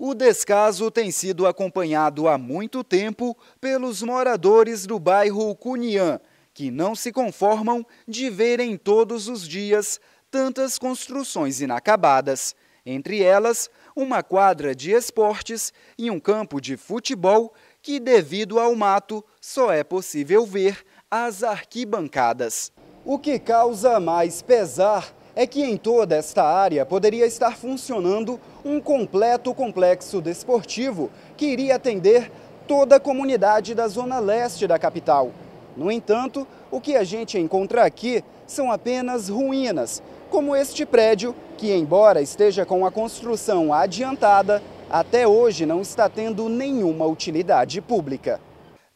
O descaso tem sido acompanhado há muito tempo pelos moradores do bairro Cunhã, que não se conformam de verem todos os dias tantas construções inacabadas, entre elas uma quadra de esportes e um campo de futebol que, devido ao mato, só é possível ver as arquibancadas. O que causa mais pesar é que em toda esta área poderia estar funcionando um completo complexo desportivo que iria atender toda a comunidade da zona leste da capital. No entanto, o que a gente encontra aqui são apenas ruínas, como este prédio, que, embora esteja com a construção adiantada, até hoje não está tendo nenhuma utilidade pública.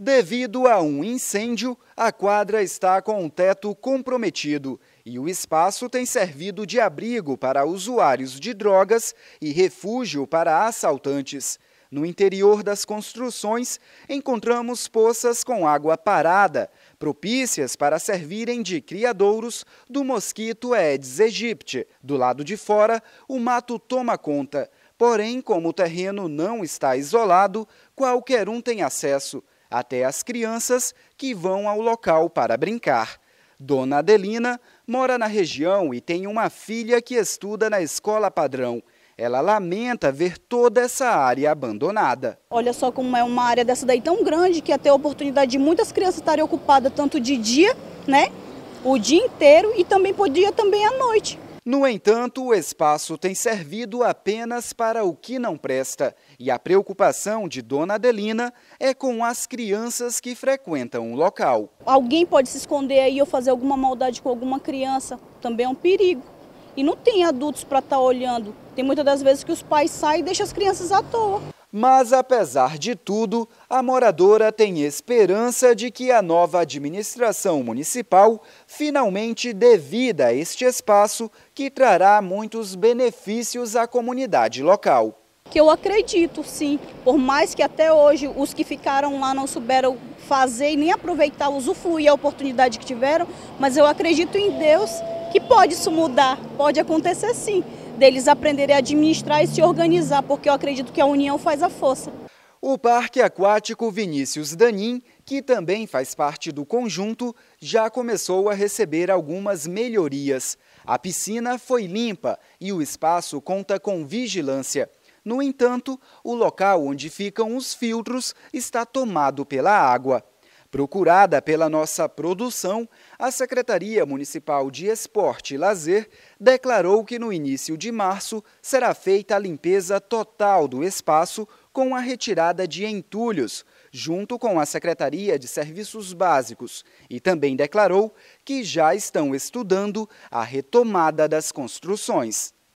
Devido a um incêndio, a quadra está com o teto comprometido e o espaço tem servido de abrigo para usuários de drogas e refúgio para assaltantes. No interior das construções, encontramos poças com água parada, propícias para servirem de criadouros do mosquito Aedes aegypti. Do lado de fora, o mato toma conta. Porém, como o terreno não está isolado, qualquer um tem acesso até as crianças que vão ao local para brincar. Dona Adelina mora na região e tem uma filha que estuda na escola padrão. Ela lamenta ver toda essa área abandonada. Olha só como é uma área dessa daí tão grande que até a oportunidade de muitas crianças estarem ocupadas tanto de dia, né, o dia inteiro e também podia também à noite. No entanto, o espaço tem servido apenas para o que não presta, e a preocupação de Dona Adelina é com as crianças que frequentam o local. Alguém pode se esconder aí ou fazer alguma maldade com alguma criança, também é um perigo. E não tem adultos para estar tá olhando. Tem muitas das vezes que os pais saem e deixam as crianças à toa. Mas, apesar de tudo, a moradora tem esperança de que a nova administração municipal finalmente devida a este espaço que trará muitos benefícios à comunidade local. Que eu acredito, sim, por mais que até hoje os que ficaram lá não souberam fazer e nem aproveitar, usufruir a oportunidade que tiveram, mas eu acredito em Deus que pode isso mudar, pode acontecer sim deles aprenderem a administrar e se organizar, porque eu acredito que a união faz a força. O Parque Aquático Vinícius Danim, que também faz parte do conjunto, já começou a receber algumas melhorias. A piscina foi limpa e o espaço conta com vigilância. No entanto, o local onde ficam os filtros está tomado pela água. Procurada pela nossa produção, a Secretaria Municipal de Esporte e Lazer declarou que no início de março será feita a limpeza total do espaço com a retirada de entulhos, junto com a Secretaria de Serviços Básicos, e também declarou que já estão estudando a retomada das construções.